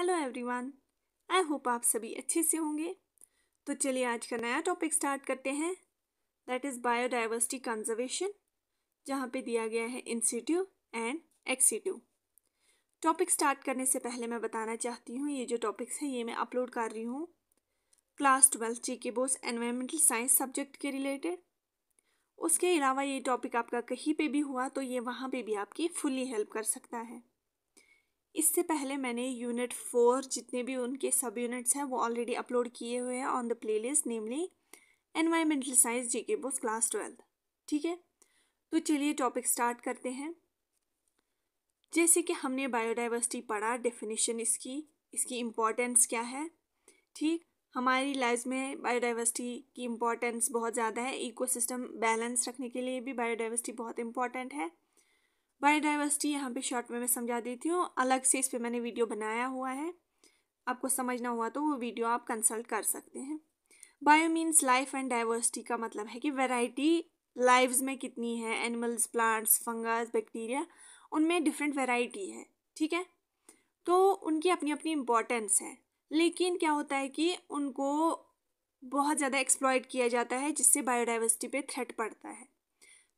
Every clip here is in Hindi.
हेलो एवरीवन आई होप आप सभी अच्छे से होंगे तो चलिए आज का नया टॉपिक स्टार्ट करते हैं दैट इज़ बायोडाइवर्सिटी कंजर्वेशन जहाँ पे दिया गया है इंस्टीट्यू एंड एक्सीट्यू टॉपिक स्टार्ट करने से पहले मैं बताना चाहती हूँ ये जो टॉपिक्स हैं ये मैं अपलोड कर रही हूँ क्लास ट्वेल्थ जी के बोस एनवायरमेंटल साइंस सब्जेक्ट के रिलेटेड उसके अलावा ये टॉपिक आपका कहीं पे भी हुआ तो ये वहाँ पे भी आपकी फुली हेल्प कर सकता है इससे पहले मैंने यूनिट फोर जितने भी उनके सब यूनिट्स हैं वो ऑलरेडी अपलोड किए हुए हैं on the playlist namely environmental science जी के बुक्स क्लास ट्वेल्थ ठीक है तो चलिए टॉपिक स्टार्ट करते हैं जैसे कि हमने बायोडाइवर्सिटी पढ़ा डेफिनेशन इसकी इसकी इम्पोर्टेंस क्या है ठीक हमारी लाइफ में बायोडाइवर्सिटी की इम्पोर्टेंस बहुत ज़्यादा है इकोसिस्टम बैलेंस रखने के लिए भी बायोडाइवर्सिटी बहुत इम्पोर्टेंट है बायोडाइवर्सिटी यहाँ पे शॉर्ट में मैं समझा देती हूँ अलग से इस पर मैंने वीडियो बनाया हुआ है आपको समझना हुआ तो वो वीडियो आप कंसल्ट कर सकते हैं bio means life and diversity का मतलब है कि वैरायटी लाइव्स में कितनी है एनिमल्स प्लांट्स फंगस बैक्टीरिया उनमें डिफरेंट वेराइटी है ठीक है तो उनकी अपनी अपनी इम्पोर्टेंस है लेकिन क्या होता है कि उनको बहुत ज़्यादा एक्सप्लॉयट किया जाता है जिससे बायोडाइवर्सिटी पे थ्रेट पड़ता है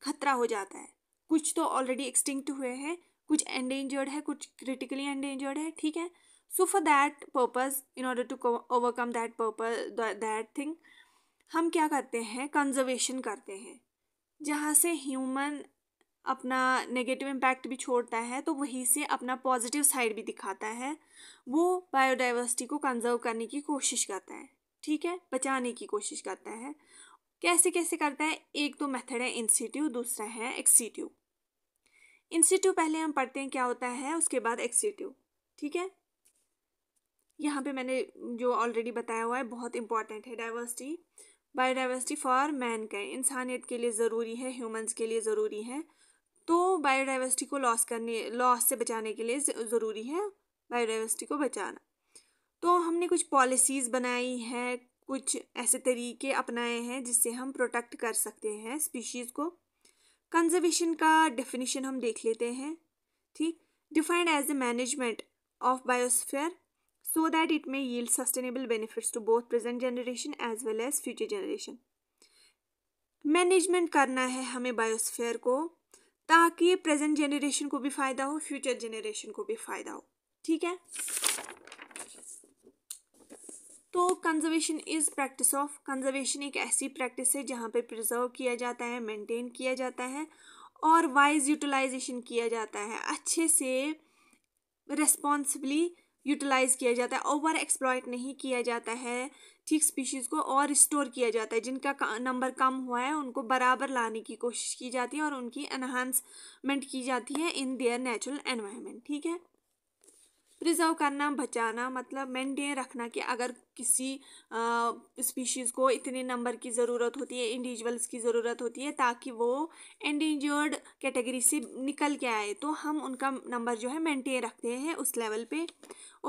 खतरा हो जाता है कुछ तो ऑलरेडी एक्सटिंक्ट हुए हैं कुछ एंडेंजर्ड है कुछ क्रिटिकली एंडेंजर्ड है ठीक है so for that purpose in order to overcome that purpose that thing हम क्या करते हैं कंजर्वेशन करते हैं जहाँ से ह्यूमन अपना नेगेटिव इम्पैक्ट भी छोड़ता है तो वहीं से अपना पॉजिटिव साइड भी दिखाता है वो बायोडाइवर्सिटी को कंजर्व करने की कोशिश करता है ठीक है बचाने की कोशिश करता है कैसे कैसे करता है एक तो मेथड है इंस्टीट्यू दूसरा है एक्सीट्यू इंस्टीट्यू पहले हम पढ़ते हैं क्या होता है उसके बाद एक्सीट्यू ठीक है यहाँ पे मैंने जो ऑलरेडी बताया हुआ है बहुत इंपॉर्टेंट है डाइवर्सिटी बायोडाइवर्सिटी फॉर मैन का इंसानियत के लिए ज़रूरी है ह्यूमंस के लिए ज़रूरी है तो बायोडाइवर्सिटी को लॉस करने लॉस से बचाने के लिए ज़रूरी है बायोडाइवर्सिटी को बचाना तो हमने कुछ पॉलिसीज़ बनाई है कुछ ऐसे तरीके अपनाए हैं जिससे हम प्रोटेक्ट कर सकते हैं स्पीशीज़ को कंजर्वेशन का डेफिनेशन हम देख लेते हैं ठीक defined as the management of biosphere so that it may yield sustainable benefits to both present generation as well as future generation management करना है हमें बायोस्फेयर को ताकि प्रेजेंट जनरेशन को भी फ़ायदा हो फ्यूचर जनरेशन को भी फ़ायदा हो ठीक है तो conservation is practice of conservation एक ऐसी प्रैक्टिस है जहाँ पे प्रिजर्व किया जाता है मेंटेन किया जाता है और वाइज यूटिलाइजेशन किया जाता है अच्छे से रेस्पॉन्सिबली यूटिलाइज़ किया जाता है ओवर एक्सप्लॉयट नहीं किया जाता है ठीक स्पीशीज़ को और रिस्टोर किया जाता है जिनका नंबर कम हुआ है उनको बराबर लाने की कोशिश की जाती है और उनकी एनहांसमेंट की जाती है इन देयर नेचुरल एनवायरनमेंट ठीक है प्रिजर्व करना बचाना मतलब मेंटेन रखना कि अगर किसी स्पीशीज़ को इतने नंबर की ज़रूरत होती है इंडिविजुअल्स की ज़रूरत होती है ताकि वो एंडेंजर्ड कैटेगरी से निकल के आए तो हम उनका नंबर जो है मेंटेन रखते हैं उस लेवल पे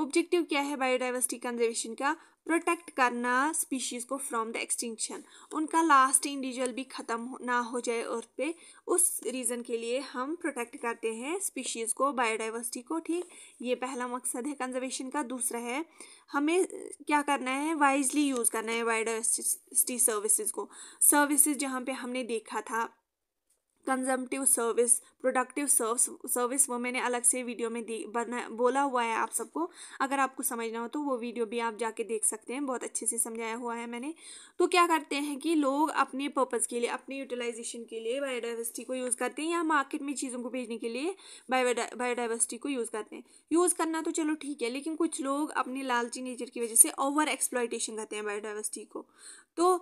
ऑब्जेक्टिव क्या है बायोडाइवर्सिटी कंजर्वेशन का प्रोटेक्ट करना स्पीशीज़ को फ्रॉम द एक्सटिंक्शन उनका लास्ट इंडिविजुअल भी ख़त्म ना हो जाए अर्थ पे उस रीज़न के लिए हम प्रोटेक्ट करते हैं स्पीशीज़ को बायोडाइवर्सिटी को ठीक ये पहला मकसद है कंजर्वेशन का दूसरा है हमें क्या करना है वाइजली यूज़ करना है बायोडाइवर्सिटी सर्विसेज को सर्विसेज जहाँ पे हमने देखा था consumptive service productive service service वो मैंने अलग से वीडियो में दी बना बोला हुआ है आप सबको अगर आपको समझना हो तो वो वीडियो भी आप जाके देख सकते हैं बहुत अच्छे से समझाया हुआ है मैंने तो क्या करते हैं कि लोग अपने पर्पज़ के लिए अपने यूटिलाइजेशन के लिए बायोडाइवर्सिटी को यूज़ करते हैं या मार्केट में चीज़ों को भेजने के लिए बायोडाइवर्सिटी को यूज़ करते हैं यूज़ करना तो चलो ठीक है लेकिन कुछ लोग अपने लालची नेचर की वजह से ओवर एक्सप्लाइटेशन करते हैं बायोडाइवर्सिटी को तो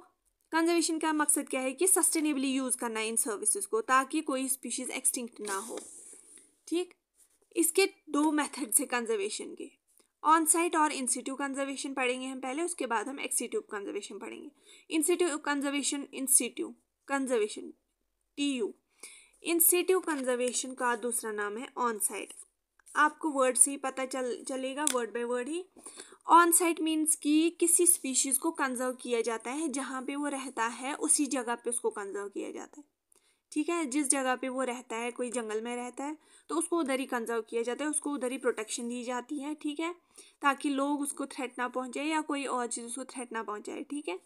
कंजर्वेशन का मकसद क्या है कि सस्टेनेबली यूज़ करना है इन सर्विसेज को ताकि कोई स्पीशीज़ एक्सटिंक्ट ना हो ठीक इसके दो मेथड्स हैं कंजर्वेशन के ऑन साइट और इंस्टीट्यू कंजर्वेशन पढ़ेंगे हम पहले उसके बाद हम एक्सीट्यू कंजर्वेशन पढ़ेंगे in situ conservation in situ conservation T U in situ conservation का दूसरा नाम है ऑन साइट आपको वर्ड से ही पता चल चलेगा वर्ड बाय वर्ड ही ऑन साइट मीन्स कि किसी स्पीशीज़ को कंजर्व किया जाता है जहाँ पे वो रहता है उसी जगह पे उसको कंजर्व किया जाता है ठीक है जिस जगह पे वो रहता है कोई जंगल में रहता है तो उसको उधर ही कंजर्व किया जाता है उसको उधर ही प्रोटेक्शन दी जाती है ठीक है ताकि लोग उसको थ्रेट ना पहुँचाए या कोई और चीज़ उसको थ्रेट ना पहुँचाए ठीक है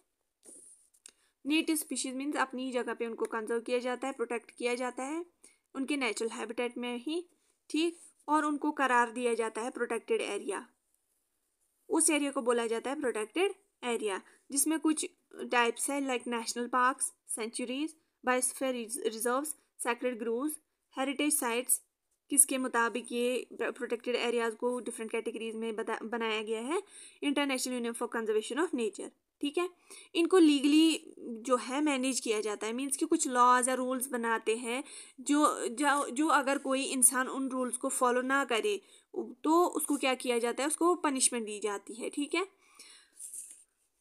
नेटिव स्पीशीज़ मीन्स अपनी ही जगह पे उनको कंजर्व किया जाता है प्रोटेक्ट किया जाता है उनके नेचुरल हैबिटेट में ही ठीक और उनको करार दिया जाता है प्रोटेक्टेड एरिया उस एरिया को बोला जाता है प्रोटेक्टेड एरिया जिसमें कुछ टाइप्स है like national parks sanctuaries biosphere reserves sacred grove heritage sites किसके मुताबिक ये प्रोटेक्टेड एरियाज़ को डिफरेंट कैटेगरीज में बता बनाया गया है international union for conservation of nature ठीक है इनको लीगली जो है मैनेज किया जाता है मींस कि कुछ लॉज या रूल्स बनाते हैं जो जो अगर कोई इंसान उन रूल्स को फॉलो ना करे तो उसको क्या किया जाता है उसको पनिशमेंट दी जाती है ठीक है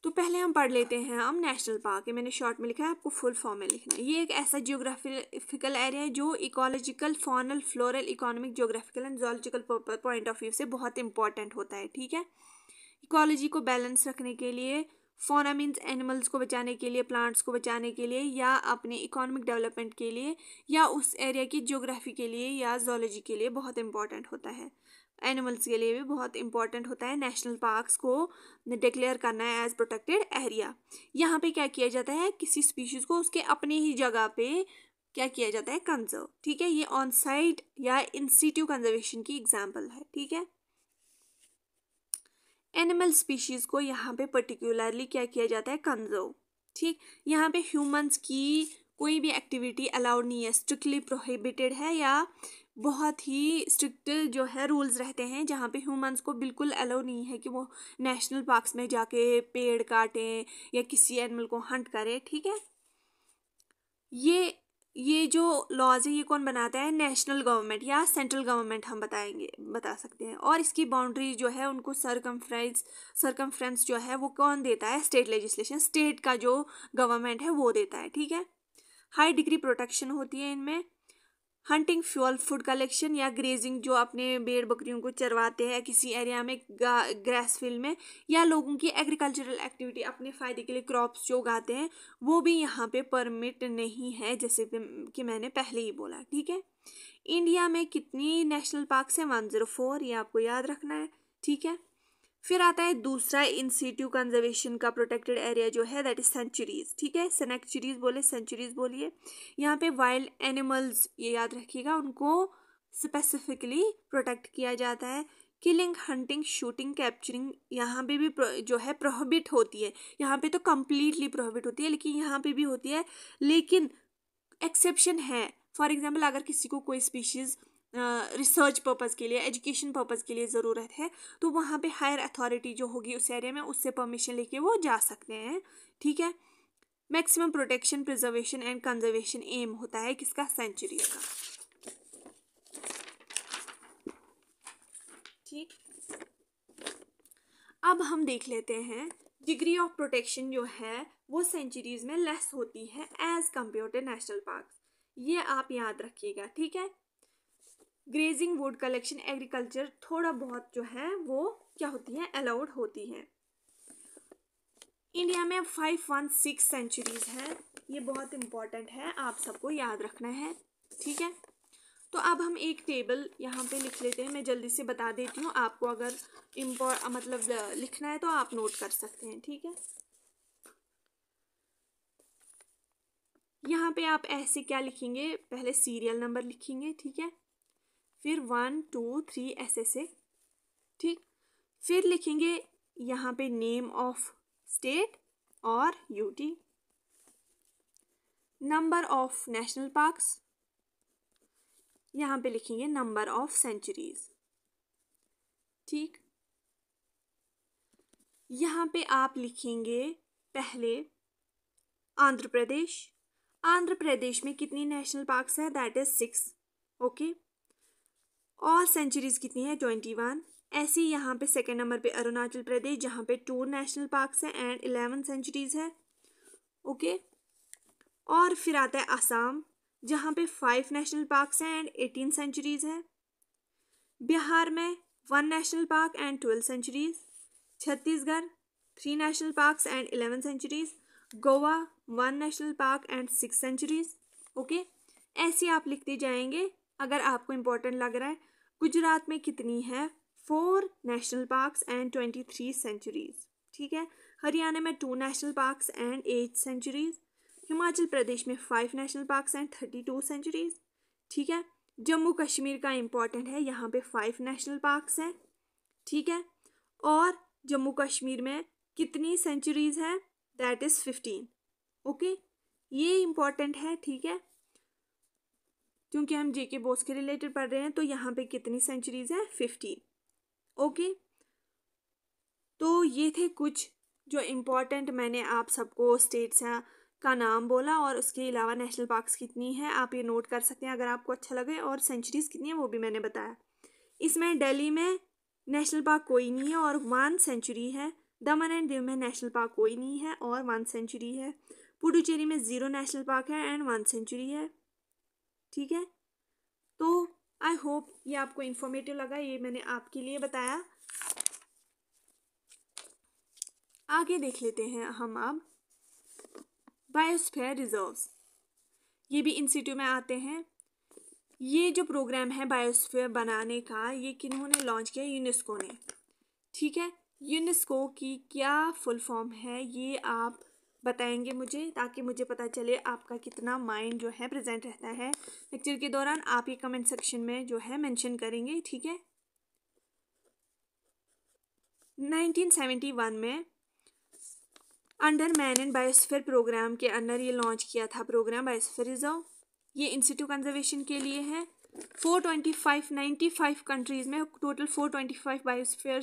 तो पहले हम पढ़ लेते हैं हम नेशनल पार्क मैंने शॉर्ट में लिखा है आपको फुल फॉर्म में लिखना है ये एक ऐसा जियोग्राफिकल एरिया है जो ecological faunal floral economic geographical and zoological point of view से बहुत इंपॉर्टेंट होता है ठीक है इकोलॉजी को बैलेंस रखने के लिए फोना मीन्स एनिमल्स को बचाने के लिए प्लांट्स को बचाने के लिए या अपने इकोनॉमिक डेवलपमेंट के लिए या उस एरिया की जोग्राफी के लिए या जोलॉजी के लिए बहुत इंपॉर्टेंट होता है एनिमल्स के लिए भी बहुत इंपॉर्टेंट होता है नेशनल पार्क्स को डिक्लेयर करना है एज प्रोटेक्टेड एरिया यहाँ पे क्या किया जाता है किसी स्पीशीज़ को उसके अपने ही जगह पे क्या किया जाता है कंजर्व ठीक है ये ऑन साइट या इंस्टीट्यूट कंजर्वेशन की एग्जाम्पल है ठीक है एनिमल स्पीशीज़ को यहाँ पे पर्टिकुलरली क्या किया जाता है कंजर्व ठीक यहाँ पे ह्यूमंस की कोई भी एक्टिविटी अलाउड नहीं है स्ट्रिक्टली प्रोहिबिटेड है या बहुत ही स्ट्रिक्ट जो है रूल्स रहते हैं जहाँ पे ह्यूमंस को बिल्कुल अलाउ नहीं है कि वो नेशनल पार्क्स में जाके पेड़ काटें या किसी एनिमल को हंट करें ठीक है ये ये जो लॉज है ये कौन बनाता है नेशनल गवर्नमेंट या सेंट्रल गवर्नमेंट हम बताएंगे बता सकते हैं और इसकी बाउंड्री जो है उनको सरकमफ्रेंस सरकमफ्रेंस जो है वो कौन देता है स्टेट लेजिस्लेशन स्टेट का जो गवर्नमेंट है वो देता है ठीक है हाई डिग्री प्रोटेक्शन होती है इनमें हंटिंग फ्यूल फूड कलेक्शन या ग्रेजिंग जो अपने भेड़ बकरियों को चरवाते हैं किसी एरिया में ग्रास फील्ड में या लोगों की एग्रीकल्चरल एक्टिविटी अपने फ़ायदे के लिए क्रॉप्स जो उगाते हैं वो भी यहाँ पे परमिट नहीं है जैसे कि मैंने पहले ही बोला ठीक है इंडिया में कितनी नेशनल पार्क्स हैं वन ज़ीरो फोर ये आपको याद रखना है ठीक है फिर आता है दूसरा इन सीट्यू कंजर्वेशन का प्रोटेक्टेड एरिया जो है दैट इज सेंचुरीज ठीक है सेनेक्चुरीज बोले सेंचुरीज बोलिए यहाँ पे वाइल्ड एनिमल्स ये याद रखिएगा उनको स्पेसिफिकली प्रोटेक्ट किया जाता है किलिंग हंटिंग शूटिंग कैप्चरिंग यहाँ पे भी जो है प्रोहिबिट होती है यहाँ पे तो कम्प्लीटली प्रोहिबिट होती है लेकिन यहाँ पे भी होती है लेकिन एक्सेप्शन है फॉर एग्जाम्पल अगर किसी को कोई स्पीशीज़ रिसर्च पर्पज़ के लिए एजुकेशन पर्पज़ के लिए ज़रूरत है तो वहाँ पे हायर अथॉरिटी जो होगी उस एरिया में उससे परमिशन लेके वो जा सकते हैं ठीक है maximum protection preservation and conservation aim होता है किसका सेंचुरी का ठीक अब हम देख लेते हैं डिग्री ऑफ प्रोटेक्शन जो है वो सेंचुरीज में लेस होती है as compare to national park ये आप याद रखिएगा ठीक है ग्रेजिंग वुड कलेक्शन एग्रीकल्चर थोड़ा बहुत जो है वो क्या होती है अलाउड होती है इंडिया में फाइव वन सिक्स सेंचुरीज है ये बहुत इम्पॉर्टेंट है आप सबको याद रखना है ठीक है तो अब हम एक टेबल यहाँ पे लिख लेते हैं मैं जल्दी से बता देती हूँ आपको अगर इम्पो मतलब लिखना है तो आप नोट कर सकते हैं ठीक है यहाँ पे आप ऐसे क्या लिखेंगे पहले सीरियल नंबर लिखेंगे ठीक है फिर वन टू थ्री ऐसे ऐसे ठीक फिर लिखेंगे यहाँ पे नेम ऑफ स्टेट और UT number of national parks यहाँ पे लिखेंगे नंबर ऑफ सेंचुरीज ठीक यहाँ पे आप लिखेंगे पहले आंध्र प्रदेश आंध्र प्रदेश में कितनी नेशनल पार्क्स है दैट इज़ सिक्स ओके और सेंचुरीज़ कितनी है ट्वेंटी वन ऐसे ही यहाँ पे सेकेंड नंबर पे अरुणाचल प्रदेश जहाँ पे टू नेशनल पार्क्स हैं एंड इलेवन सेंचुरीज़ है ओके और फिर आता है आसाम जहाँ पे फाइव नेशनल पार्क्स हैं एंड एटीन सेंचुरीज़ है बिहार में one national park and twelve sanctuaries Chhattisgarh three national parks and eleven sanctuaries Goa one national park and six sanctuaries okay ऐसे आप लिखते जाएंगे अगर आपको इम्पोर्टेंट लग रहा है गुजरात में कितनी है four national parks and twenty three sanctuaries ठीक है हरियाणा में two national parks and eight sanctuaries Himachal Pradesh में five national parks and thirty two sanctuaries ठीक है जम्मू कश्मीर का इम्पोर्टेंट है यहाँ पे फाइव नेशनल पार्क्स हैं ठीक है और जम्मू कश्मीर में कितनी सेंचुरीज हैं दैट इज़ फिफ्टीन ओके ये इम्पॉर्टेंट है ठीक है क्योंकि हम जे के बोस के रिलेटेड पढ़ रहे हैं तो यहाँ पे कितनी सेंचुरीज हैं फिफ्टीन ओके तो ये थे कुछ जो इम्पॉर्टेंट मैंने आप सबको स्टेट्स का नाम बोला और उसके अलावा नेशनल पार्क्स कितनी है आप ये नोट कर सकते हैं अगर आपको अच्छा लगे और सेंचुरीज़ कितनी है वो भी मैंने बताया इसमें दिल्ली में नेशनल पार्क कोई नहीं है और वन सेंचुरी है दमन एंड दीव में नेशनल पार्क कोई नहीं है और वन सेंचुरी है पुडुचेरी में ज़ीरो नेशनल पार्क है एंड वन सेंचुरी है ठीक है तो आई होप ये आपको इन्फॉर्मेटिव लगा ये मैंने आपके लिए बताया आगे देख लेते हैं हम अब बायोस्फेयर रिजर्व्स ये भी इंस्टीट्यूट में आते हैं ये जो प्रोग्राम है बायोस्फेयर बनाने का ये किन्होंने लॉन्च किया यूनेस्को ने ठीक है यूनेस्को की क्या फुल फॉर्म है ये आप बताएंगे मुझे ताकि मुझे पता चले आपका कितना माइंड जो है प्रेजेंट रहता है लेक्चर के दौरान आप ये कमेंट सेक्शन में जो है मेंशन करेंगे ठीक है 1971 में under man and biosphere programme के अंडर ये लॉन्च किया था प्रोग्राम बायोस्फेयर रिजर्व ये इंस्टीट्यूट कंजर्वेशन के लिए है फोर ट्वेंटी कंट्रीज़ में टोटल फोर ट्वेंटी फाइव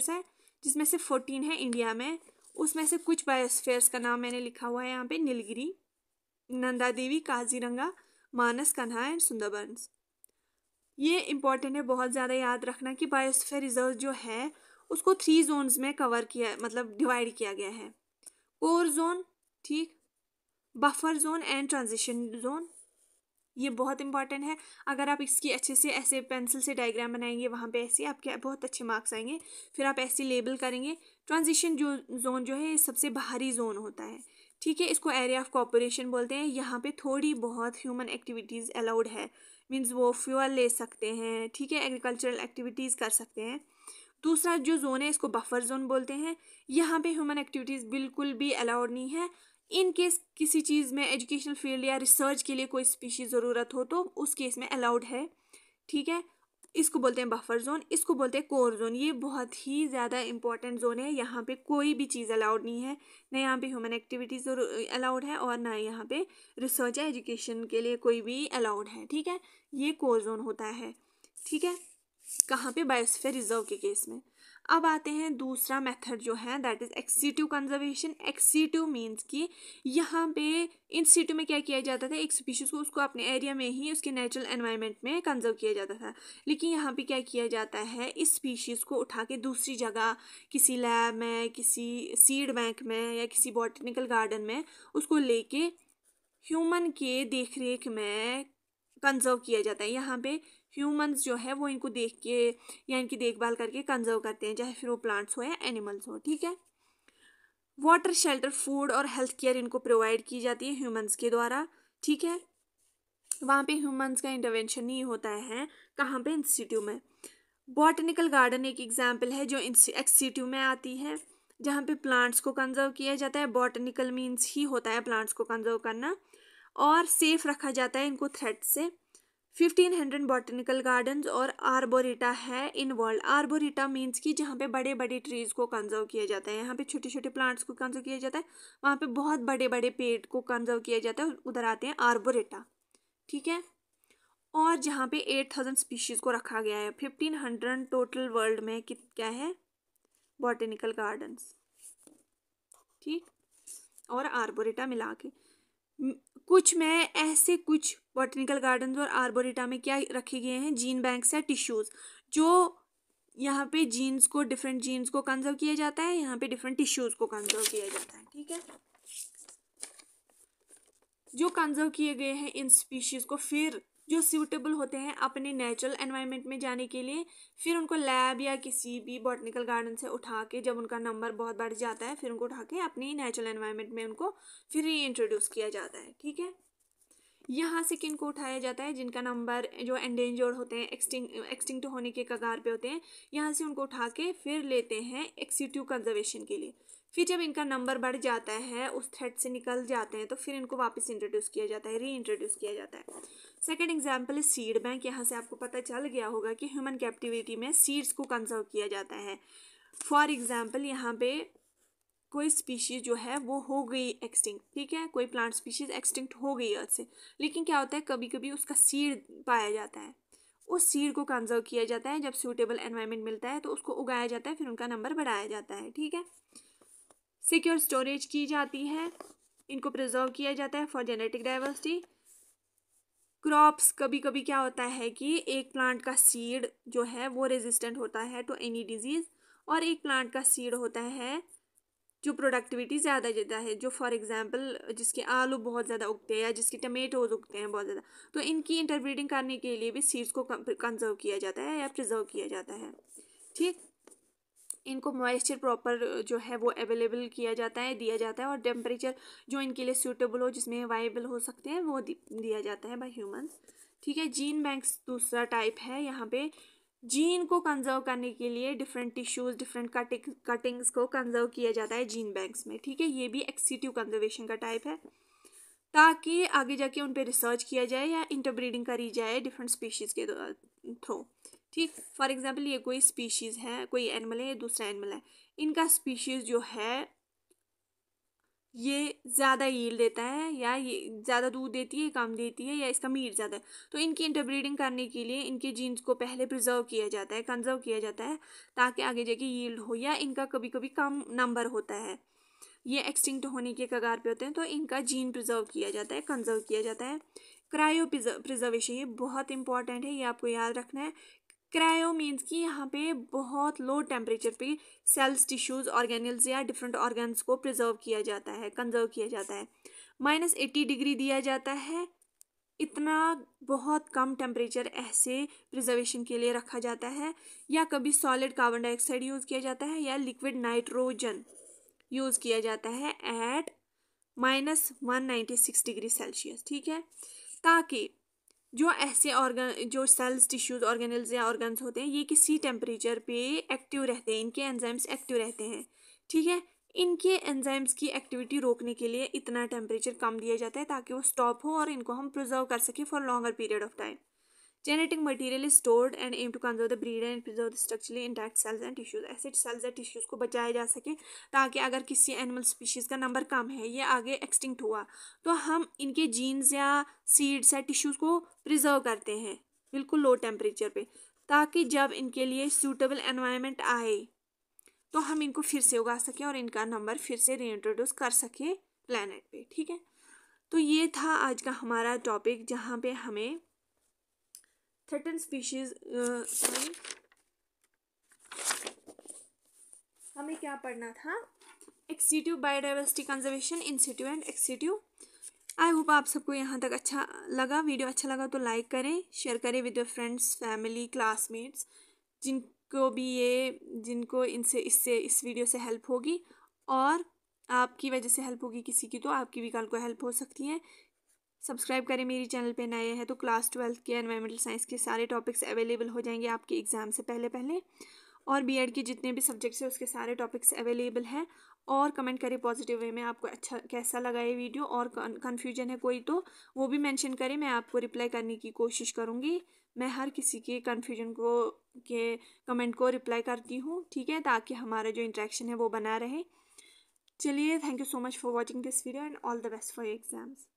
हैं जिसमें से फोर्टीन है इंडिया में उसमें से कुछ बायोस्फेयर्स का नाम मैंने लिखा हुआ है यहाँ पे नीलगिरी नंदा देवी काजीरंगा मानस कन्हा एंड सुंदरबंस ये इम्पोर्टेंट है बहुत ज़्यादा याद रखना कि बायोस्फेयर रिजर्व जो है उसको थ्री जोन्स में कवर किया मतलब डिवाइड किया गया है कोर जोन ठीक buffer zone and transition zone ये बहुत इंपॉर्टेंट है अगर आप इसकी अच्छे से ऐसे पेंसिल से डायग्राम बनाएंगे वहाँ पे ऐसे आपके बहुत अच्छे मार्क्स आएंगे फिर आप ऐसे लेबल करेंगे ट्रांजिशन जो जोन जो है सबसे बाहरी जोन होता है ठीक है इसको एरिया ऑफ कॉपरेशन बोलते हैं यहाँ पे थोड़ी बहुत ह्यूमन एक्टिविटीज़ अलाउड है मींस वो फ्यूअल ले सकते हैं ठीक है एग्रीकल्चरल एक्टिविटीज़ कर सकते हैं दूसरा जो जोन है इसको बफर जोन बोलते हैं यहाँ पे ह्यूमन एक्टिविटीज़ बिल्कुल भी अलाउड नहीं है इन केस किसी चीज़ में एजुकेशनल फील्ड या रिसर्च के लिए कोई स्पीशीज़ ज़रूरत हो तो उस केस में अलाउड है ठीक है इसको बोलते हैं बफर जोन इसको बोलते हैं कोर जोन ये बहुत ही ज़्यादा इंपॉर्टेंट जोन है यहाँ पे कोई भी चीज़ अलाउड नहीं है ना यहाँ पे ह्यूमन एक्टिविटीज़ अलाउड है और ना यहाँ पे रिसर्च या एजुकेशन के लिए कोई भी अलाउड है ठीक है ये कोर जोन होता है ठीक है कहाँ पे बायोस्फीयर रिजर्व के केस में अब आते हैं दूसरा मेथड जो है that is ex situ conservation ex situ means कि यहाँ पे इन सीटू में क्या किया जाता था एक स्पीशीज़ को उसको अपने एरिया में ही उसके नेचुरल एनवायरनमेंट में कंजर्व किया जाता था लेकिन यहाँ पे क्या किया जाता है इस स्पीशीज़ को उठा के दूसरी जगह किसी लैब में किसी सीड बैंक में या किसी बॉटनिकल गार्डन में उसको लेके ह्यूमन के देख रेख में कंजर्व किया जाता है यहाँ पे ह्यूमंस जो है वो इनको देख के या इनकी देखभाल करके कंजर्व करते हैं चाहे फिर वो प्लांट्स हो या एनिमल्स हो ठीक है वाटर शेल्टर फूड और हेल्थ केयर इनको प्रोवाइड की जाती है ह्यूमंस के द्वारा ठीक है वहाँ पे ह्यूमंस का इंटरवेंशन नहीं होता है कहाँ पे इंस्टीट्यूट में बॉटनिकल गार्डन एक एग्जाम्पल है जो एक्सीट्यू में आती है जहाँ पे प्लांट्स को कंजर्व किया जाता है बॉटनिकल मीन्स ही होता है प्लांट्स को कंजर्व करना और सेफ रखा जाता है इनको थ्रेट से फिफ्टीन हंड्रेड बॉटनिकल गार्डन और आर्बोरिटा है इन वर्ल्ड आर्बोरिटा मीन्स कि जहाँ पे बड़े बड़े ट्रीज़ को कंजर्व किया जाता है यहाँ पे छोटे छोटे प्लांट्स को कंजर्व किया जाता है वहाँ पे बहुत बड़े बड़े पेड़ को कंजर्व किया जाता है उधर आते हैं आर्बोरेटा ठीक है और जहाँ पे एट थाउजेंड स्पीशीज़ को रखा गया है फिफ्टीन हंड्रेड टोटल वर्ल्ड में क्या है बॉटनिकल गार्डन्स ठीक और आर्बोरेटा मिला के कुछ में ऐसे कुछ बॉटनिकल गार्डन और आर्बोरिटा में क्या रखे गए हैं जीन बैंक्स या टिश्यूज़ जो यहाँ पे जीन्स को डिफरेंट जीन्स को कंजर्व किया जाता है यहाँ पे डिफरेंट टिश्यूज़ को कंजर्व किया जाता है ठीक है जो कंजर्व किए गए हैं इन स्पीशीज़ को फिर जो सूटेबल होते हैं अपने नेचुरल एनवायरनमेंट में जाने के लिए फिर उनको लैब या किसी भी बॉटनिकल गार्डन से उठा के जब उनका नंबर बहुत बढ़ जाता है फिर उनको उठा के अपनी नेचुरल एनवायरनमेंट में उनको फिर इंट्रोड्यूस किया जाता है ठीक है यहाँ से किन को उठाया जाता है जिनका नंबर जो एंडेंजर्ड होते हैं एक्सटिंग एक्सटिंक्ट होने के कगार पे होते हैं यहाँ से उनको उठा के फिर लेते हैं एक्सीटिव कंजर्वेशन के लिए फिर जब इनका नंबर बढ़ जाता है उस थ्रेड से निकल जाते हैं तो फिर इनको वापस इंट्रोड्यूस किया जाता है री इंट्रोड्यूस किया जाता है second example is seed bank यहाँ से आपको पता चल गया होगा कि ह्यूमन कैप्टिविटी में सीड्स को कंजर्व किया जाता है फॉर एग्ज़ाम्पल यहाँ पे कोई स्पीशीज़ जो है वो हो गई एक्सटिंक्ट ठीक है कोई प्लांट स्पीशीज़ एक्सटिंक्ट हो गई अर्थ से लेकिन क्या होता है कभी कभी उसका सीड पाया जाता है उस सीड को कंजर्व किया जाता है जब सूटेबल एनवायरमेंट मिलता है तो उसको उगाया जाता है फिर उनका नंबर बढ़ाया जाता है ठीक है सिक्योर स्टोरेज की जाती है इनको प्रिजर्व किया जाता है फॉर जेनेटिक डाइवर्सिटी क्रॉप्स कभी कभी क्या होता है कि एक प्लांट का सीड जो है वो रेजिस्टेंट होता है टू एनी डिजीज़ और एक प्लांट का सीड होता है जो प्रोडक्टिविटी ज़्यादा ज़्यादा है जो फॉर एग्ज़ाम्पल जिसके आलू बहुत ज़्यादा उगते हैं या जिसके टमेटोज़ उगते हैं बहुत ज़्यादा तो इनकी इंटरब्रीडिंग करने के लिए भी सीड्स को कंजर्व किया जाता है या प्रिजर्व किया जाता है ठीक इनको मॉइस्चर प्रॉपर जो है वो अवेलेबल किया जाता है दिया जाता है और टेम्परेचर जो इनके लिए सूटेबल हो जिसमें वाइबल हो सकते हैं वो दिया जाता है बाई ह्यूमन ठीक है जीन बैंक्स दूसरा टाइप है यहाँ पे जीन को कंजर्व करने के लिए डिफरेंट टिश्यूज़ डिफरेंट कटिंग्स को कंजर्व किया जाता है जीन बैंक्स में ठीक है ये भी एक्सीटिव कंजर्वेशन का टाइप है ताकि आगे जाके उन पर रिसर्च किया जाए या इंटरब्रीडिंग करी जाए डिफरेंट स्पीशीज़ के थ्रू ठीक फॉर एग्जांपल ये कोई स्पीशीज़ है कोई एनिमल है या दूसरा एनिमल है इनका स्पीशीज़ जो है ये ज़्यादा ईल देता है या ये ज़्यादा दूध देती है कम देती है या इसका मीट ज़्यादा है तो इनकी इंटरब्रीडिंग करने के लिए इनके जीन्स को पहले प्रिजर्व किया जाता है कंजर्व किया जाता है ताकि आगे जाके ईल्ड हो या इनका कभी कभी कम नंबर होता है ये एक्सटिंक्ट होने के कगार पे होते हैं तो इनका जीन प्रिजर्व किया जाता है कंजर्व किया जाता है क्रायो प्रिजर्वेशन ये बहुत इंपॉर्टेंट है ये आपको याद रखना है क्रायो मीन्स कि यहाँ पे बहुत लो टेम्परेचर पे सेल्स टिश्यूज़ ऑर्गेनल्स या डिफरेंट ऑर्गन्स को प्रिजर्व किया जाता है कंजर्व किया जाता है माइनस एट्टी डिग्री दिया जाता है इतना बहुत कम टेम्परेचर ऐसे प्रिजर्वेशन के लिए रखा जाता है या कभी सॉलिड कार्बन डाइऑक्साइड यूज़ किया जाता है या लिक्विड नाइट्रोजन यूज़ किया जाता है at minus one ninety six degree celsius ठीक है ताकि जो ऐसे ऑर्गन जो सेल्स टिश्यूज़ ऑर्गेनल्स या ऑर्गन्स होते हैं ये किसी टेम्परेचर पे एक्टिव रहते हैं इनके एंजाइम्स एक्टिव रहते हैं ठीक है इनके एंजाइम्स की एक्टिविटी रोकने के लिए इतना टेम्परेचर कम दिया जाता है ताकि वो स्टॉप हो और इनको हम प्रिजर्व कर सकें for longer period of time genetic material is stored and aim to conserve the breed and preserve the structurally intact cells and tissues ऐसे सेल्स एंड टिश्यूज को बचाया जा सके ताकि अगर किसी एनिमल स्पीशीज का नंबर कम है या आगे एक्सटिंक्ट हुआ तो हम इनके जीन्स या सीड्स या टिश्यूज को प्रिजर्व करते हैं बिल्कुल लो टेम्परेचर पर ताकि जब इनके लिए सूटेबल एनवायरमेंट आए तो हम इनको फिर से उगा सकें और इनका नंबर फिर से री इंट्रोड्यूस कर सकें प्लानट पर ठीक है तो ये था आज का हमारा टॉपिक जहाँ पे हमें थर्टन स्पीशीज सॉरी हमें क्या पढ़ना था ex situ biodiversity conservation in situ and ex situ I hope आप सबको यहाँ तक अच्छा लगा वीडियो अच्छा लगा तो लाइक करें शेयर करें with your friends family classmates जिनको भी ये जिनको इनसे इससे इस वीडियो से हेल्प होगी और आपकी वजह से हेल्प होगी किसी की तो आपकी भी कल को हेल्प हो सकती है सब्सक्राइब करें मेरी चैनल पे नए हैं तो क्लास ट्वेल्थ के एनवायरमेंटल साइंस के सारे टॉपिक्स अवेलेबल हो जाएंगे आपके एग्ज़ाम से पहले पहले और बीएड के जितने भी सब्जेक्ट्स हैं उसके सारे टॉपिक्स अवेलेबल हैं और कमेंट करें पॉजिटिव वे में आपको अच्छा कैसा लगा ये वीडियो और कन्फ्यूजन है कोई तो वो भी मैंशन करें मैं आपको रिप्लाई करने की कोशिश करूँगी मैं हर किसी के कन्फ्यूजन को के कमेंट को रिप्लाई करती हूँ ठीक है ताकि हमारा जो इंट्रैक्शन है वो बना रहे चलिए thank you so much for watching this video and all the best for exams